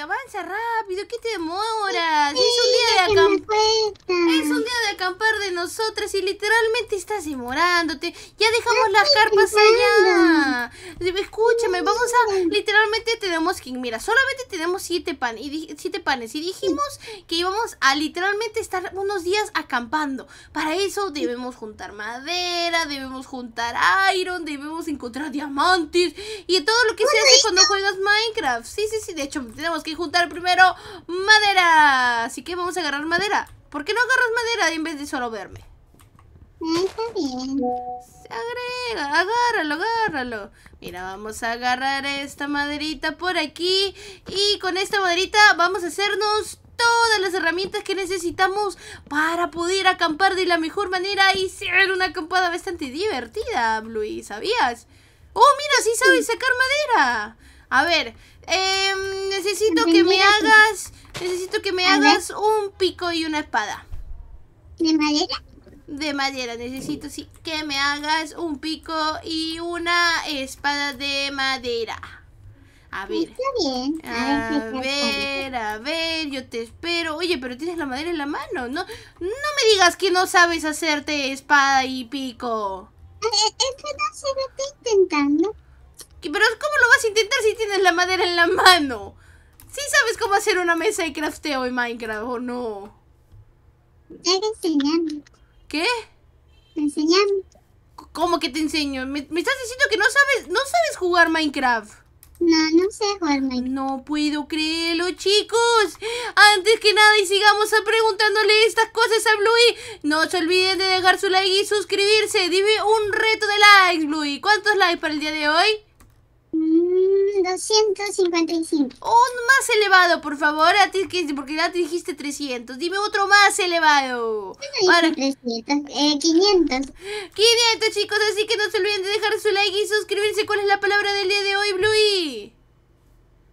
avanza rápido, ¿qué te demoras? es un día de acampar. Es un día de acampar de nosotras y literalmente estás demorándote. Ya dejamos las carpas allá. Escúchame, vamos a. Literalmente tenemos que. Mira, solamente tenemos siete, y siete panes. Y dijimos que íbamos a literalmente estar unos días acampando. Para eso debemos juntar madera, debemos juntar iron, debemos encontrar diamantes. Y todo lo que se hace cuando juegas Minecraft. Sí, sí, sí. De hecho, tenemos que y juntar primero madera. Así que vamos a agarrar madera. ¿Por qué no agarras madera en vez de solo verme? Se Agrega, agárralo, agárralo. Mira, vamos a agarrar esta maderita por aquí. Y con esta maderita vamos a hacernos todas las herramientas que necesitamos para poder acampar de la mejor manera y ser una acampada bastante divertida, Bluey, ¿sabías? ¡Oh, mira, sí sabes sacar madera! A ver, em, necesito que me hagas. Necesito que me hagas un pico y una espada. ¿De madera? De madera, necesito sí, que me hagas un pico y una espada de madera. A ver. Está bien. A, ver, a ver, yo te espero. Oye, pero tienes la madera en la mano. No, no me digas que no sabes hacerte espada y pico. Es que no se lo estoy intentando. ¿Pero cómo lo vas a intentar si tienes la madera en la mano? Sí sabes cómo hacer una mesa de crafteo en Minecraft, ¿o no? te enseñan ¿Qué? Te enseñando. ¿Cómo que te enseño? ¿Me, estás diciendo que no sabes, no sabes jugar Minecraft? No, no sé jugar Minecraft. No puedo creerlo, chicos. Antes que nada, y sigamos preguntándole estas cosas a Bluey. No se olviden de dejar su like y suscribirse. Dime un reto de likes, Bluey. ¿Cuántos likes para el día de hoy? 255. Un más elevado, por favor. A ah, ti, porque ya te dijiste 300. Dime otro más elevado. 500. 500, eh, chicos. Así que no se olviden de dejar su like y suscribirse. ¿Cuál es la palabra del día de hoy, Bluey?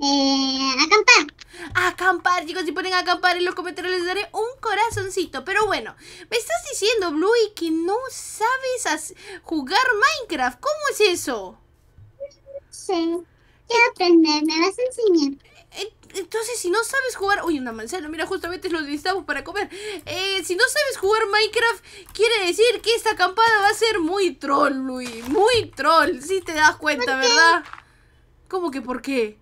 Eh, acampar. Acampar, chicos, si ponen acampar en los comentarios les daré un corazoncito. Pero bueno, me estás diciendo, Bluey, que no sabes jugar Minecraft. ¿Cómo es eso? Sí. Quiero aprender, me vas a enseñar. Eh, eh, entonces, si no sabes jugar... Uy, una manzana, mira, justamente lo necesitamos para comer eh, Si no sabes jugar Minecraft Quiere decir que esta acampada va a ser muy troll, Luis Muy troll, si te das cuenta, ¿verdad? ¿Cómo que por qué?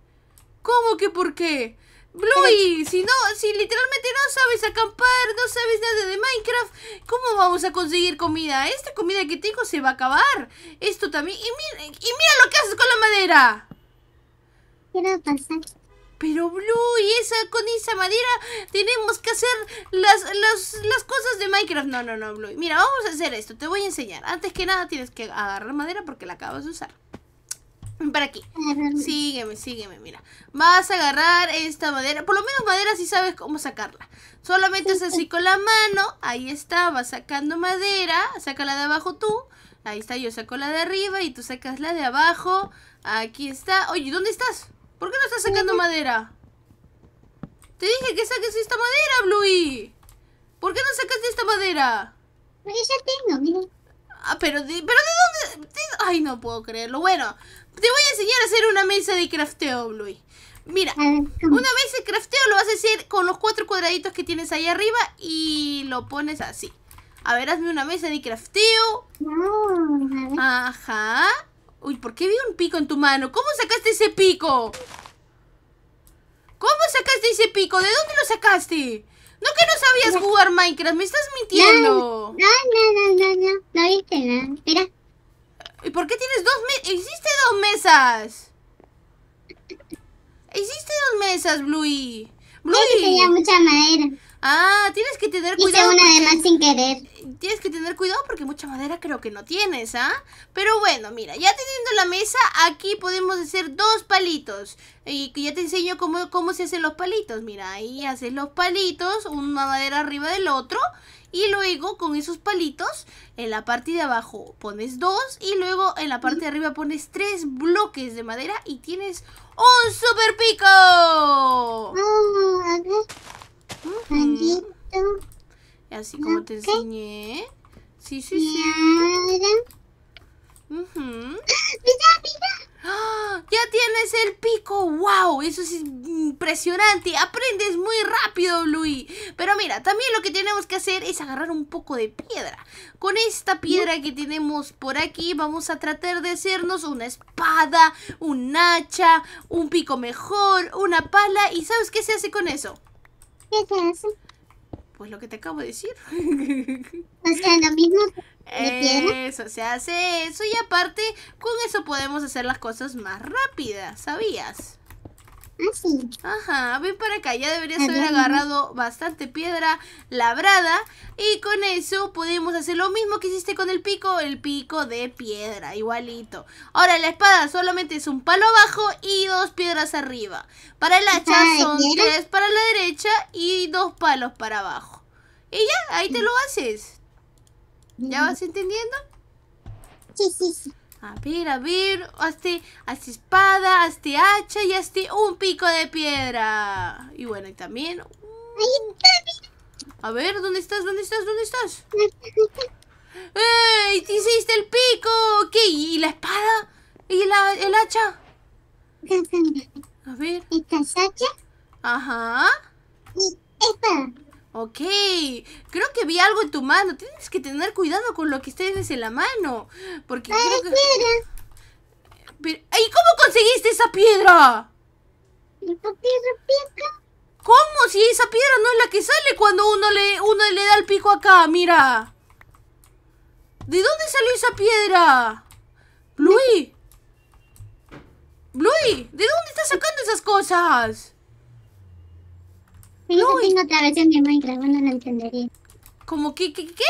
¿Cómo que por qué? Bluey, si no, si literalmente no sabes acampar, no sabes nada de Minecraft, ¿cómo vamos a conseguir comida? Esta comida que tengo se va a acabar. Esto también. Y mira, y mira lo que haces con la madera. Pero Blue, y esa, con esa madera tenemos que hacer las, cosas de Minecraft. No, no, no, Blue. Mira, vamos a hacer esto. Te voy a enseñar. Antes que nada tienes que agarrar madera porque la acabas de usar. Para aquí. Sígueme, sígueme, mira. Vas a agarrar esta madera. Por lo menos madera si sabes cómo sacarla. Solamente es así con la mano. Ahí está, vas sacando madera. Sácala de abajo tú. Ahí está, yo saco la de arriba y tú sacas la de abajo. Aquí está. Oye, ¿dónde estás? ¿Por qué no estás sacando madera? Te dije que saques esta madera, Bluey. ¿Por qué no sacaste esta madera? Porque ya tengo, mira. Ah, pero de, pero de dónde... ay, no puedo creerlo. Bueno, te voy a enseñar a hacer una mesa de crafteo, Bluey. Mira, una mesa de crafteo lo vas a hacer con los cuatro cuadraditos que tienes ahí arriba y lo pones así. A ver, hazme una mesa de crafteo. Ajá. Uy, ¿por qué vi un pico en tu mano? ¿Cómo sacaste ese pico? ¿Cómo sacaste ese pico? ¿De dónde lo sacaste? No que no sabías jugar Minecraft, me estás mintiendo. No, no, no, no, no, no viste nada. Espera. ¿Y por qué tienes dos mesas? Hiciste dos mesas. Hiciste dos mesas, Bluey. Bluey. tenía mucha madera. Ah, tienes que tener cuidado. Hice una sin querer. Tienes que tener cuidado porque mucha madera creo que no tienes, ¿ah? Pero bueno, mira, ya teniendo la mesa, aquí podemos hacer dos palitos. Y ya te enseño cómo, cómo se hacen los palitos. Mira, ahí haces los palitos, una madera arriba del otro. Y luego con esos palitos, en la parte de abajo pones dos. Y luego en la parte de arriba pones tres bloques de madera y tienes un super pico. Ah, así como te enseñé. Sí, sí, sí. mira! mira ¡Ah! ¡Ya tienes el pico! ¡Wow! Eso es impresionante. Aprendes muy rápido, Luis. Pero mira, también lo que tenemos que hacer es agarrar un poco de piedra. Con esta piedra que tenemos por aquí, vamos a tratar de hacernos una espada, un hacha, un pico mejor, una pala. ¿Y sabes qué se hace con eso? Pues lo que te acabo de decir. O sea, lo mismo Eso, se hace eso y aparte con eso podemos hacer las cosas más rápidas, ¿sabías? Ah, Ajá, ven para acá, ya deberías haber agarrado bastante piedra labrada y con eso podemos hacer lo mismo que hiciste con el pico, el pico de piedra, igualito. Ahora la espada solamente es un palo abajo y dos piedras arriba. Para el hacha son tres para la derecha y dos palos para abajo. Y ya, ahí te mm. lo haces. ¿Ya mm. vas entendiendo? Sí, sí, sí. A ver, a ver, hazte, espada, hazte hacha y hazte un pico de piedra. Y bueno, y también... A ver, ¿dónde estás? ¿Dónde estás? ¿Dónde estás? ¡Ey! ¡Eh! ¡Te hiciste el pico! ¿Qué? ¿Y la espada? ¿Y la, el hacha? A ver. ¿Estás hacha? Ajá. Y espada. Ok, creo que vi algo en tu mano. Tienes que tener cuidado con lo que estés en la mano. Porque creo que... ¿Y cómo conseguiste esa piedra? ¿Cómo? Si esa piedra no es la que sale cuando uno le, uno le da el pico acá, mira. ¿De dónde salió esa piedra? Bluey. Bluey, ¿de dónde estás sacando esas cosas? No, tengo otra en mi Minecraft, no lo entendería. ¿Cómo que, qué, qué?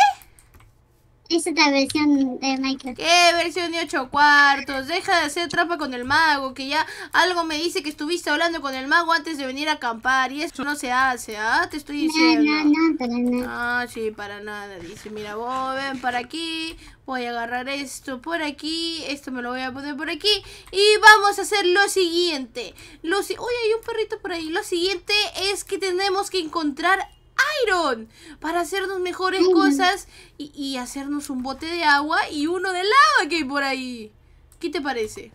Es la versión de Minecraft. ¿Qué versión de ocho cuartos? Deja de hacer trampa con el mago, que ya algo me dice que estuviste hablando con el mago antes de venir a acampar y eso no se hace, ¿ah? Te estoy diciendo. No, no, no, para nada. Ah, sí, para nada. Dice, mira, vos ven para aquí, voy a agarrar esto por aquí, esto me lo voy a poner por aquí y vamos a hacer lo siguiente. Uy, hay un perrito por ahí. Lo siguiente es que tenemos que encontrar Iron para hacernos mejores cosas y, y, hacernos un bote de agua y uno de lava que hay por ahí. ¿Qué te parece?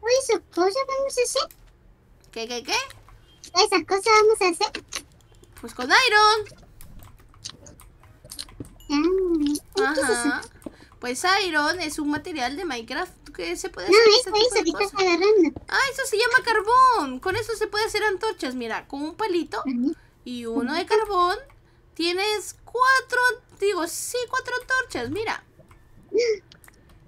Uy, esas cosas vamos a hacer. ¿Qué, qué, qué? Esas cosas vamos a hacer. Pues con Iron. Ah, Ajá. Pues Iron es un material de Minecraft que se puede hacer. No, eso, que Ah, eso se llama carbón. Con eso se puede hacer antorchas, mira, con un palito y uno de carbón, tienes cuatro, digo, sí, cuatro torchas, mira.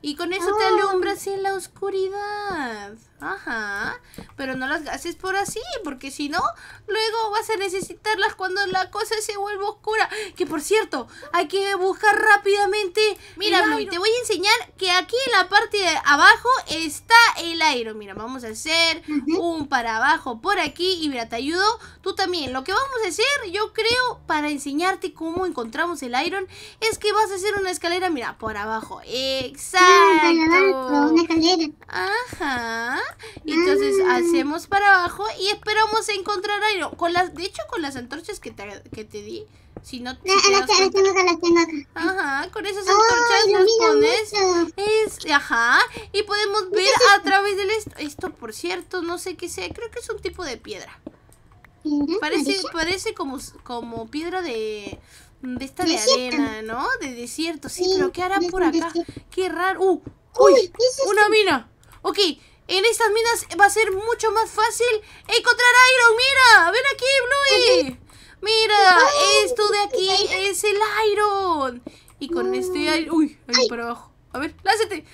Y con eso te alumbras en la oscuridad. Ajá, pero no las haces por así, porque si no, luego vas a necesitarlas cuando la cosa se vuelva oscura. Que por cierto, hay que buscar rápidamente. Mira, y te voy a enseñar que aquí en la parte de abajo está el iron Mira, vamos a hacer un para abajo por aquí y mira, te ayudo. Tú también. Lo que vamos a hacer, yo creo, para enseñarte cómo encontramos el iron, es que vas a hacer una escalera, mira, por abajo. Exacto. Ajá. Entonces hacemos para abajo y esperamos encontrar aire. Con las, de hecho, con las antorchas que te, di, si no Ajá, con esas antorchas Las pones. ajá, y podemos ver a través De Esto, esto, por cierto, no sé qué sea, creo que es un tipo de piedra. Parece, parece como, como piedra de. De esta de arena, ¿no? De desierto, sí, pero ¿qué hará por este acá? Qué raro. ¡Uh! ¡Uy! ¡Una mina! Ok, en estas minas va a ser mucho más fácil encontrar Iron. Mira, ven aquí, Bluey. Mira, esto de aquí es el Iron. Y con este Iron... Uy, ahí para abajo. A ver, lásate.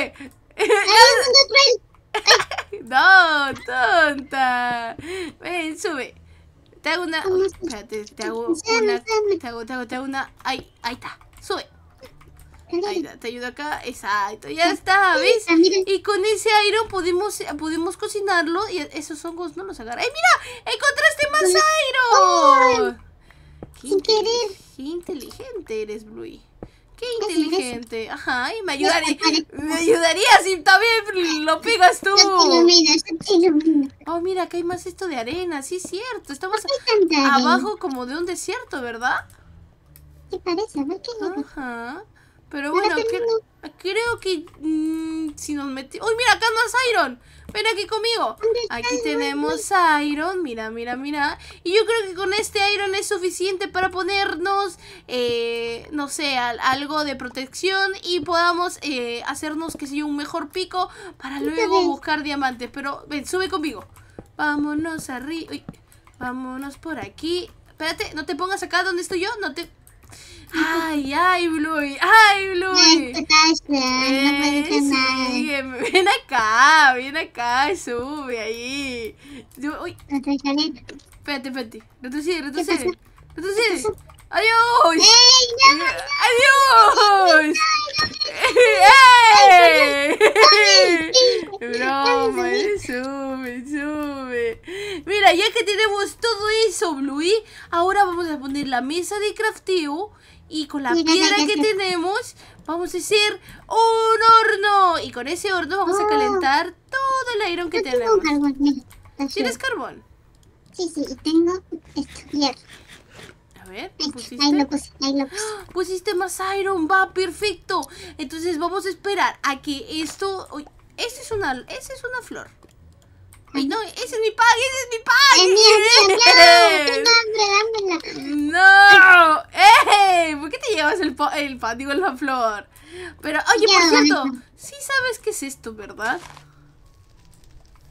¡Lásate! no, tonta. Ven, sube. Te hago una... Espérate, te hago una... Te hago, te hago, te hago una... Ahí, ahí está. Sube te ayudo acá, exacto, ya está, ¿ves? Y con ese iron pudimos podemos cocinarlo y e-, esos hongos no los agarran ¡Eh, mira! ¡Encontraste más iron! ¡Qué inteligente eres, Bluey! ¡Qué inteligente! Ajá, y me ayudaría, me ayudaría si también lo pegas tú. Oh, mira, acá hay más esto de arena, sí es cierto. Estamos abajo como de un desierto, ¿verdad? ¿Qué parece? Ajá. Pero bueno, creo que mm, si nos metimos... ¡Uy, mira, acá más Iron! Ven aquí conmigo. Aquí tenemos Iron. Mira, mira, mira. Y yo creo que con este Iron es suficiente para ponernos, eh, no sé, algo de protección y podamos eh, hacernos, qué sé yo, un mejor pico para luego buscar diamantes. Pero ven, sube conmigo. Vámonos arriba. Vámonos por aquí. Espérate, no te pongas acá donde estoy yo. No te... Ay, ay, Bluey, ay, Bluey. Ay, eh, Ven, acá, ven acá, sube ahí. te uy. Espérate, espérate. Retrocede, retrocede. Retrocede. ya que tenemos todo eso, Bluey, ahora vamos a poner la mesa de crafteo y con la piedra que tenemos vamos a hacer un horno. Y con ese horno vamos a ah. calentar todo el iron que tenemos. ¿Tienes carbón? Sí, sí, y tengo esto, hierro. A ver, pusiste? ¡Ah! Pusiste más iron, va, perfecto. Entonces vamos a esperar a que esto... Esa es una, esa es una flor. Ay, no, ese es mi pack, ese es mi pack. Es no, ¡eh! ¿Por qué te llevas el, Digo, la flor. Pero, oye, por cierto, sí sabes qué es esto, ¿verdad?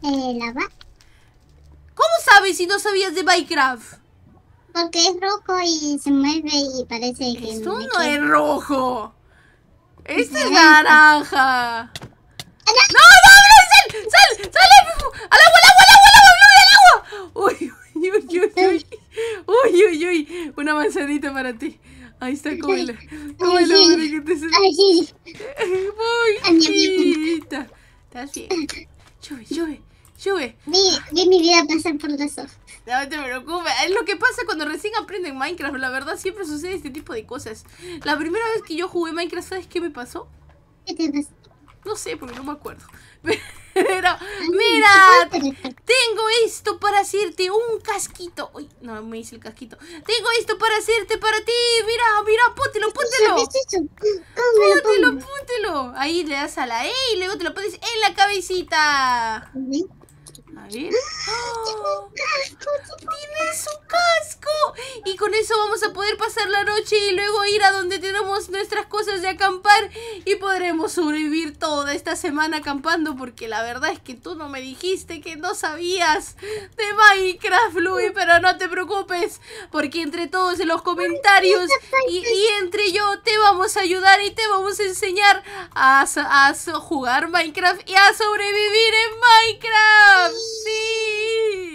Eh, la ¿Cómo sabes si no sabías de Minecraft? Porque es rojo y se mueve y parece que... Esto no es rojo. Este es naranja. ¡No, no, no! ¡Sal! ¡Sal! ¡Sal! ¡Al agua, al agua, al agua, al agua! ¡Uy, uy, uy, uy! ¡Uy, uy, uy! Una manzanita para ti. Ahí está, cómela. Cómela para que te chiquita ¿Estás bien? Llueve, llueve, llueve. Vi, mi vida pasar por los No te preocupes, es lo que pasa cuando recién aprenden Minecraft, la verdad siempre sucede este tipo de cosas. La primera vez que yo jugué Minecraft, ¿sabes qué me pasó? ¿Qué te pasó? No sé, porque no me acuerdo. Pero tengo esto para hacerte un casquito. Uy, no me hice el casquito. Tengo esto para hacerte para ti. Mira, mira, póntelo, póntelo. Póntelo, póntelo. Ahí le das a la E y luego te lo pones en la cabecita. A ver. ¡Oh! ¡Tienes un casco! Y con eso vamos a poder pasar la noche y luego ir a donde tenemos nuestras cosas de acampar y podremos sobrevivir toda esta semana acampando porque la verdad es que tú no me dijiste que no sabías de Minecraft, Louis, pero no te preocupes porque entre todos en los comentarios y, entre yo te vamos a ayudar y te vamos a enseñar a, a, a jugar Minecraft y a sobrevivir en Minecraft. Sí.